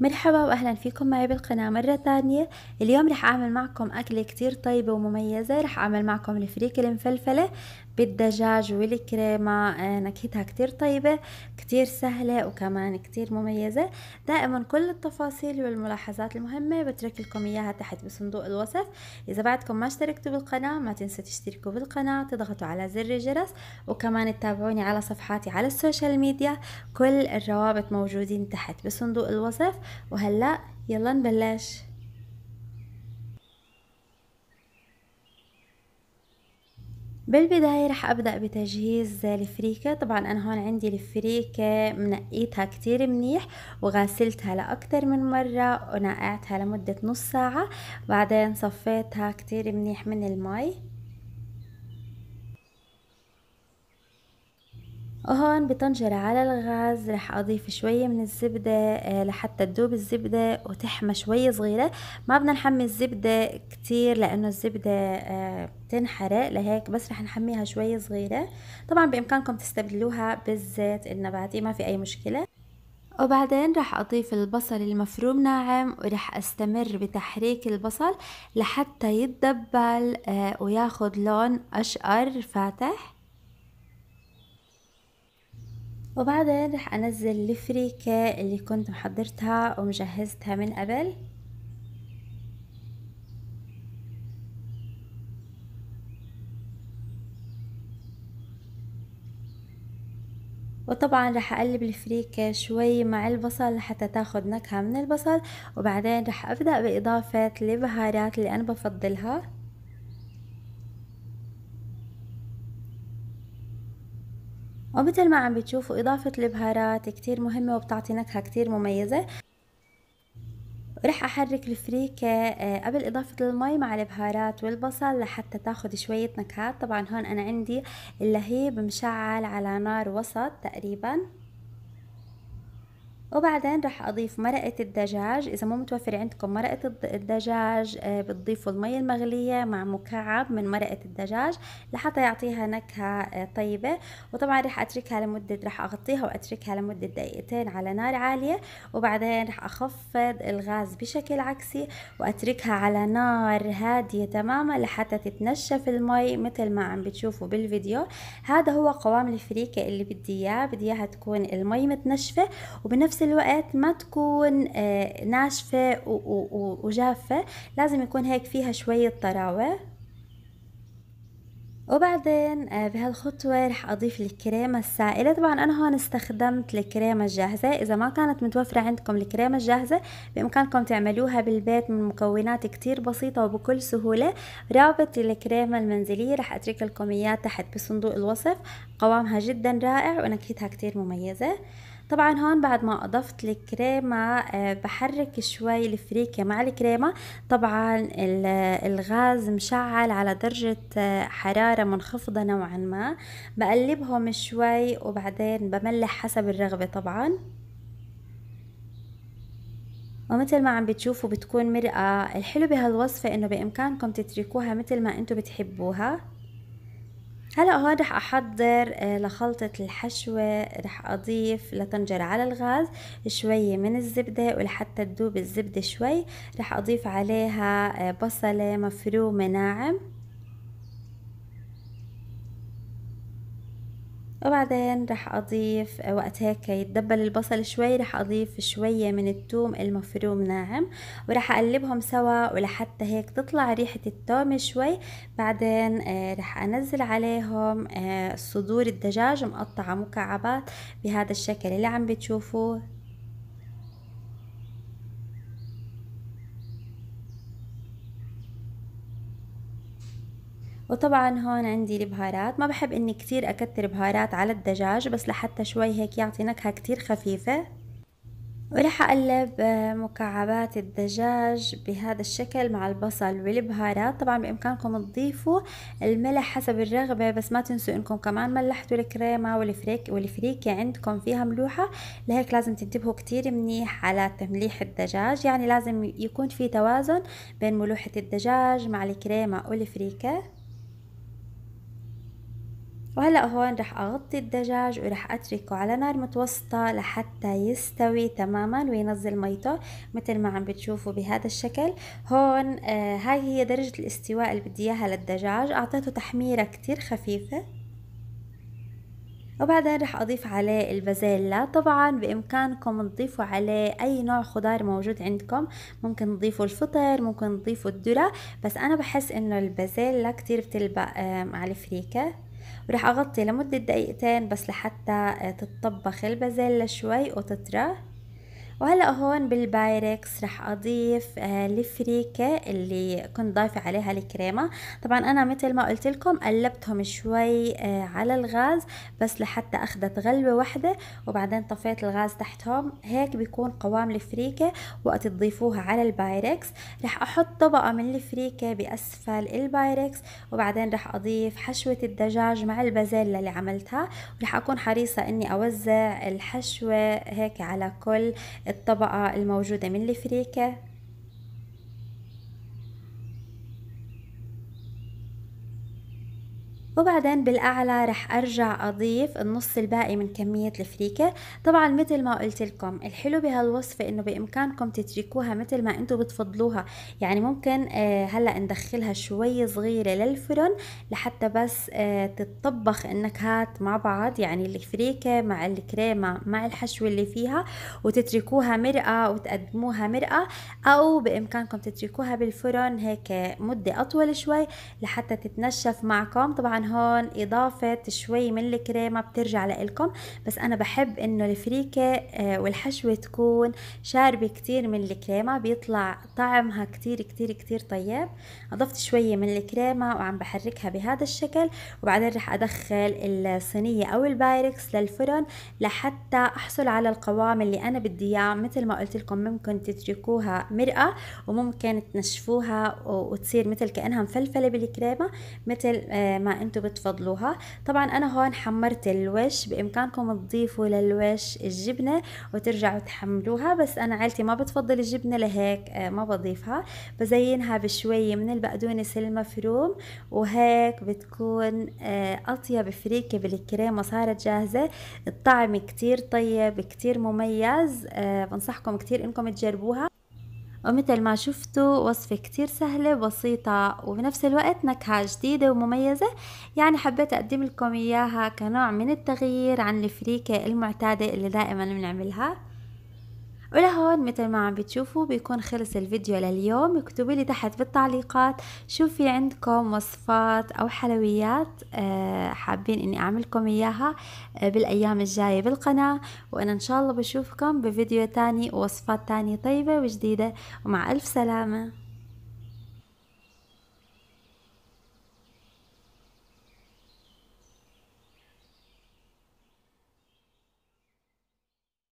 مرحبا واهلا فيكم معي بالقناة مرة تانية اليوم رح اعمل معكم اكلة كتير طيبة ومميزة رح اعمل معكم الفريك المفلفلة بالدجاج والكريمة آه، نكهتها كتير طيبة كتير سهلة وكمان كتير مميزة دائما كل التفاصيل والملاحظات المهمة بترك لكم إياها تحت بصندوق الوصف إذا بعدكم ما اشتركتوا بالقناة ما تنسوا تشتركوا بالقناة تضغطوا على زر الجرس وكمان تتابعوني على صفحاتي على السوشيال ميديا كل الروابط موجودين تحت بصندوق الوصف وهلأ يلا نبلش بالبداية رح أبدأ بتجهيز الفريكة طبعا أنا هون عندي الفريكة منقيتها كتير منيح وغسلتها لأكتر من مرة ونقعتها لمدة نص ساعة بعدين صفيتها كتير منيح من المي وهون بطنجرة على الغاز رح أضيف شوية من الزبدة آه، لحتى تدوب الزبدة وتحمى شوية صغيرة ما بدنا نحمي الزبدة كتير لأنه الزبدة آه، بتنحرق لهيك بس رح نحميها شوية صغيرة طبعا بإمكانكم تستبدلوها بالزيت النباتي ما في أي مشكلة وبعدين رح أضيف البصل المفروم ناعم ورح أستمر بتحريك البصل لحتى يتدبل آه، وياخد لون أشقر فاتح وبعدين رح انزل الفريكة اللي كنت محضرتها ومجهزتها من قبل وطبعا رح اقلب الفريكة شوي مع البصل لحتى تاخد نكهة من البصل وبعدين رح ابدأ باضافة البهارات اللي انا بفضلها ومثل ما عم بتشوفوا إضافة البهارات كتير مهمة وبتعطي نكهة كتير مميزة رح أحرك الفريكة آه، قبل إضافة المي مع البهارات والبصل لحتى تاخد شوية نكهات طبعا هون أنا عندي اللهيب مشعل على نار وسط تقريباً وبعدين راح اضيف مرقه الدجاج اذا مو متوفر عندكم مرقه الدجاج آه، بتضيفوا المي المغليه مع مكعب من مرقه الدجاج لحتى يعطيها نكهه آه، طيبه وطبعا راح اتركها لمده راح اغطيها واتركها لمده دقيقتين على نار عاليه وبعدين راح اخفض الغاز بشكل عكسي واتركها على نار هاديه تماما لحتى تتنشف المي مثل ما عم بتشوفوا بالفيديو هذا هو قوام الفريكه اللي بدي اياه بدي اياها تكون المي متنشفه وبنفس الوقت ما تكون آه، ناشفة وجافة لازم يكون هيك فيها شوية طراوة وبعدين آه، بهالخطوة رح أضيف الكريمة السائلة طبعا أنا هون استخدمت الكريمة الجاهزة إذا ما كانت متوفرة عندكم الكريمة الجاهزة بإمكانكم تعملوها بالبيت من مكونات كتير بسيطة وبكل سهولة رابط الكريمة المنزلية رح أترك لكم إياه تحت بصندوق الوصف قوامها جدا رائع ونكهتها كتير مميزة طبعا هون بعد ما اضفت الكريمة آه، بحرك شوي الفريكة مع الكريمة طبعا الغاز مشعل على درجة آه، حرارة منخفضة نوعا ما بقلبهم شوي وبعدين بملح حسب الرغبة طبعا ومثل ما عم بتشوفوا بتكون مرقة الحلو بهالوصفة انه بامكانكم تتركوها مثل ما انتم بتحبوها هلا هون رح احضر آه، لخلطة الحشوة رح اضيف لطنجرة على الغاز شوية من الزبدة ولحتى تذوب الزبدة شوي رح اضيف عليها آه، بصلة مفرومة ناعم وبعدين رح أضيف وقت هيك يتدبل البصل شوي رح أضيف شوية من التوم المفروم ناعم ورح أقلبهم سوا ولحتى هيك تطلع ريحة التوم شوي بعدين آه، رح أنزل عليهم آه، صدور الدجاج مقطعة مكعبات بهذا الشكل اللي عم بتشوفوه وطبعا هون عندي البهارات ما بحب اني كثير اكتر بهارات على الدجاج بس لحتى شوي هيك يعطي نكهة كثير خفيفة ورح اقلب آه، مكعبات الدجاج بهذا الشكل مع البصل والبهارات طبعا بامكانكم تضيفوا الملح حسب الرغبة بس ما تنسوا انكم كمان ملحتوا الكريمة والفريك والفريكة عندكم فيها ملوحة لهيك لازم تنتبهوا كتير منيح على تمليح الدجاج يعني لازم يكون في توازن بين ملوحة الدجاج مع الكريمة والفريكة وهلأ هون رح أغطي الدجاج ورح أتركه على نار متوسطة لحتى يستوي تماما وينزل ميته مثل ما عم بتشوفوا بهذا الشكل هون آه هاي هي درجة الاستواء اللي بدي إياها للدجاج أعطيته تحميرة كتير خفيفة وبعدين رح أضيف عليه البازيلا طبعا بإمكانكم تضيفوا عليه أي نوع خضار موجود عندكم ممكن تضيفوا الفطر ممكن تضيفوا الذرة بس أنا بحس إنه البازيلا كتير بتلبق مع الفريكة وراح أغطي لمدة دقيقتين بس لحتى تتطبخ البازيلا شوي وتطرى وهلا هون بالبايركس رح اضيف آه، الفريكه اللي كنت ضايفه عليها الكريمه طبعا انا مثل ما قلت لكم قلبتهم شوي آه، على الغاز بس لحتى اخذت غلبه واحده وبعدين طفيت الغاز تحتهم هيك بيكون قوام الفريكه وقت تضيفوها على البايركس رح احط طبقه من الفريكه باسفل البايركس وبعدين رح اضيف حشوه الدجاج مع البازيلا اللي عملتها ورح اكون حريصه اني اوزع الحشوه هيك على كل الطبقة الموجودة من الفريكة وبعدين بالاعلى رح ارجع اضيف النص الباقي من كمية الفريكة طبعا مثل ما قلت لكم الحلو بهالوصفة انه بامكانكم تتركوها مثل ما انتم بتفضلوها يعني ممكن آه، هلا ندخلها شوي صغيرة للفرن لحتى بس آه، تتطبخ النكهات مع بعض يعني الفريكة مع الكريمة مع الحشوة اللي فيها وتتركوها مرقة وتقدموها مرقة او بامكانكم تتركوها بالفرن هيك مدة اطول شوي لحتى تتنشف معكم طبعا هون اضافة شوي من الكريمة بترجع لإلكم بس انا بحب انه الفريكة آه، والحشوة تكون شاربة كتير من الكريمة بيطلع طعمها كتير كتير كتير طيب اضفت شوية من الكريمة وعم بحركها بهذا الشكل وبعدين رح ادخل الصينية او البايركس للفرن لحتى احصل على القوام اللي انا بدي اياه مثل ما قلت لكم ممكن تتركوها مرقة وممكن تنشفوها وتصير مثل كأنها مفلفلة بالكريمة مثل آه، ما انتم انتو بتفضلوها طبعا انا هون حمرت الوش بامكانكم تضيفوا للوش الجبنة وترجعوا تحملوها بس انا عيلتي ما بتفضل الجبنة لهيك آه، ما بضيفها بزينها بشوية من البقدونس المفروم وهيك بتكون آه، اطيب فريكة بالكريمة صارت جاهزة الطعم كتير طيب كتير مميز آه، بنصحكم كتير انكم تجربوها ومثل ما شفتوا وصفة كتير سهلة وبسيطة وبنفس الوقت نكهة جديدة ومميزة يعني حبيت أقدم لكم إياها كنوع من التغيير عن الفريكة المعتادة اللي دائما بنعملها ولهون مثل ما عم بتشوفوا بيكون خلص الفيديو لليوم اكتبوا لي تحت بالتعليقات شو في عندكم وصفات او حلويات آه، حابين اني اعملكم اياها آه، بالايام الجاية بالقناة وانا ان شاء الله بشوفكم بفيديو تاني ووصفات تانية طيبة وجديدة ومع الف سلامة